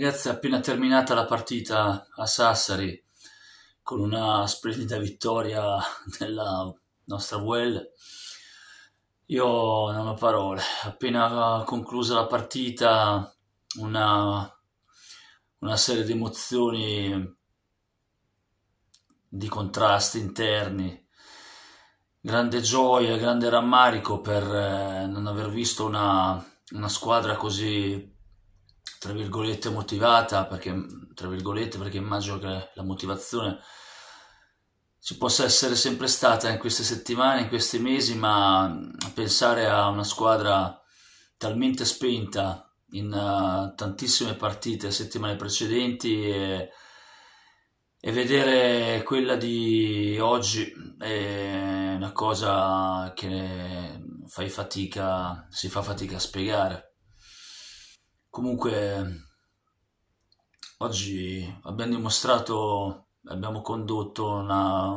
Ragazzi, appena terminata la partita a Sassari con una splendida vittoria della nostra Well, io non ho parole. Appena conclusa la partita, una, una serie di emozioni, di contrasti interni, grande gioia, grande rammarico per eh, non aver visto una, una squadra così tra virgolette motivata, perché, tra virgolette, perché immagino che la motivazione ci possa essere sempre stata in queste settimane, in questi mesi, ma pensare a una squadra talmente spenta in uh, tantissime partite settimane precedenti e, e, vedere quella di oggi è una cosa che fai fatica, si fa fatica a spiegare. Comunque oggi abbiamo dimostrato, abbiamo condotto una,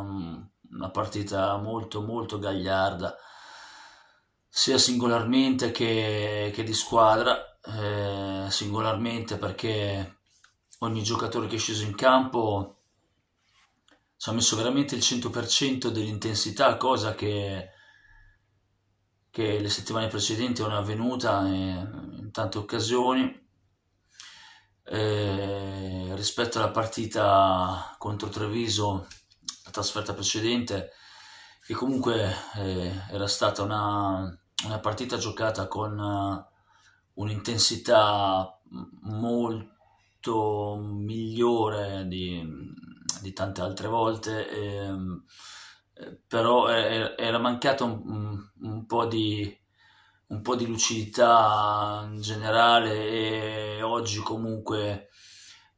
una partita molto molto gagliarda sia singolarmente che, che di squadra, eh, singolarmente perché ogni giocatore che è sceso in campo ci ha messo veramente il 100% dell'intensità, cosa che, che, le settimane precedenti non è avvenuta tante occasioni. Eh, rispetto alla partita contro Treviso, la trasferta precedente, che comunque eh, era stata una, una, partita giocata con uh, un'intensità molto migliore di, di, tante altre volte, e, ehm, eh, però era mancato un, un po' di un po' di lucidità in generale e oggi comunque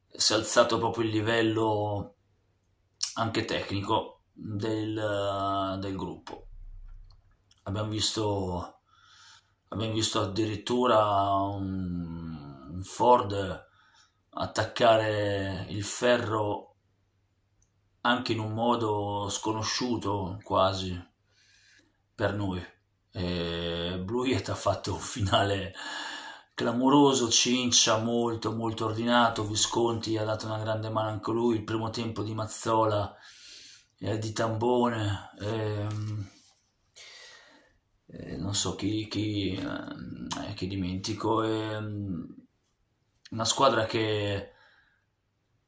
si è alzato proprio il livello anche tecnico del, del gruppo. Abbiamo visto, abbiamo visto addirittura un, un Ford attaccare il ferro anche in un modo sconosciuto quasi per noi. E Bruiet ha fatto un finale clamoroso, Cincia molto molto ordinato, Visconti ha dato una grande mano anche lui, il primo tempo di Mazzola eh, di Tambone, ehm, eh, non so chi, chi, eh, chi dimentico, ehm, una squadra che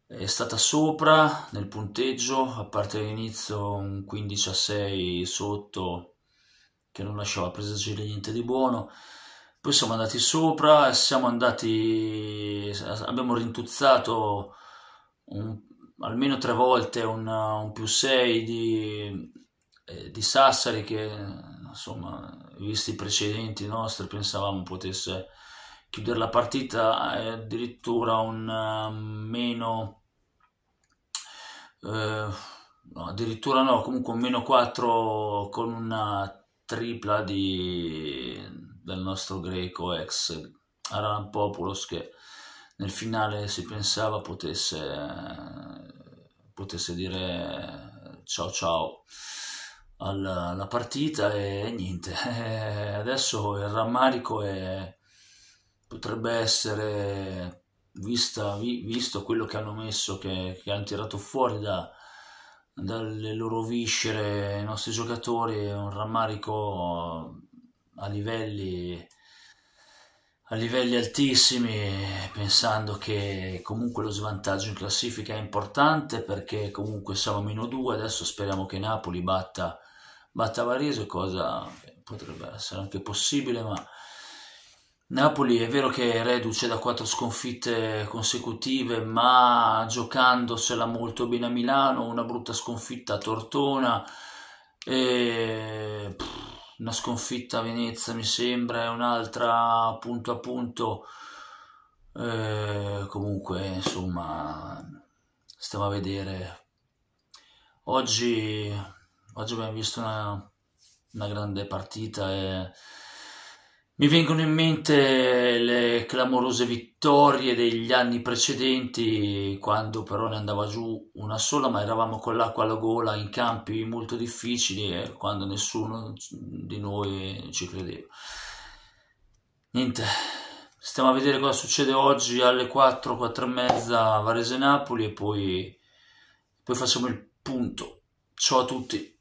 è stata sopra nel punteggio, a parte l'inizio un 15 a 6 sotto che non lasciava presagire niente di buono. Poi siamo andati sopra, siamo andati, abbiamo rintuzzato un, almeno tre volte un, un più 6 di, eh, di, Sassari che insomma, visti i precedenti nostri, pensavamo potesse chiudere la partita eh, addirittura un uh, meno eh, no, addirittura no, comunque un meno 4 con una tripla di, del nostro greco ex Aranopoulos che nel finale si pensava potesse, potesse dire ciao ciao alla, alla partita e niente eh, adesso il rammarico è, potrebbe essere vista, visto quello che hanno messo che, che hanno tirato fuori da, dalle loro viscere ai nostri giocatori è un rammarico a livelli, a livelli altissimi, pensando che comunque lo svantaggio in classifica è importante perché comunque siamo a meno 2, adesso speriamo che Napoli batta, batta Varese, cosa potrebbe essere anche possibile, ma Napoli è vero che è reduce da quattro sconfitte consecutive, ma giocandosela molto bene a Milano, una brutta sconfitta a Tortona, e una sconfitta a Venezia mi sembra, è un'altra punto a punto. E eh, comunque, insomma, stiamo a vedere. Oggi, oggi abbiamo visto una, una grande partita e mi vengono in mente le clamorose vittorie degli anni precedenti, quando però ne andava giù una sola, ma eravamo con l'acqua alla gola in campi molto difficili e eh, quando nessuno di noi ci credeva. Niente, stiamo a vedere cosa succede oggi alle 4, 4 e mezza a Varese Napoli e poi, poi facciamo il punto. Ciao a tutti.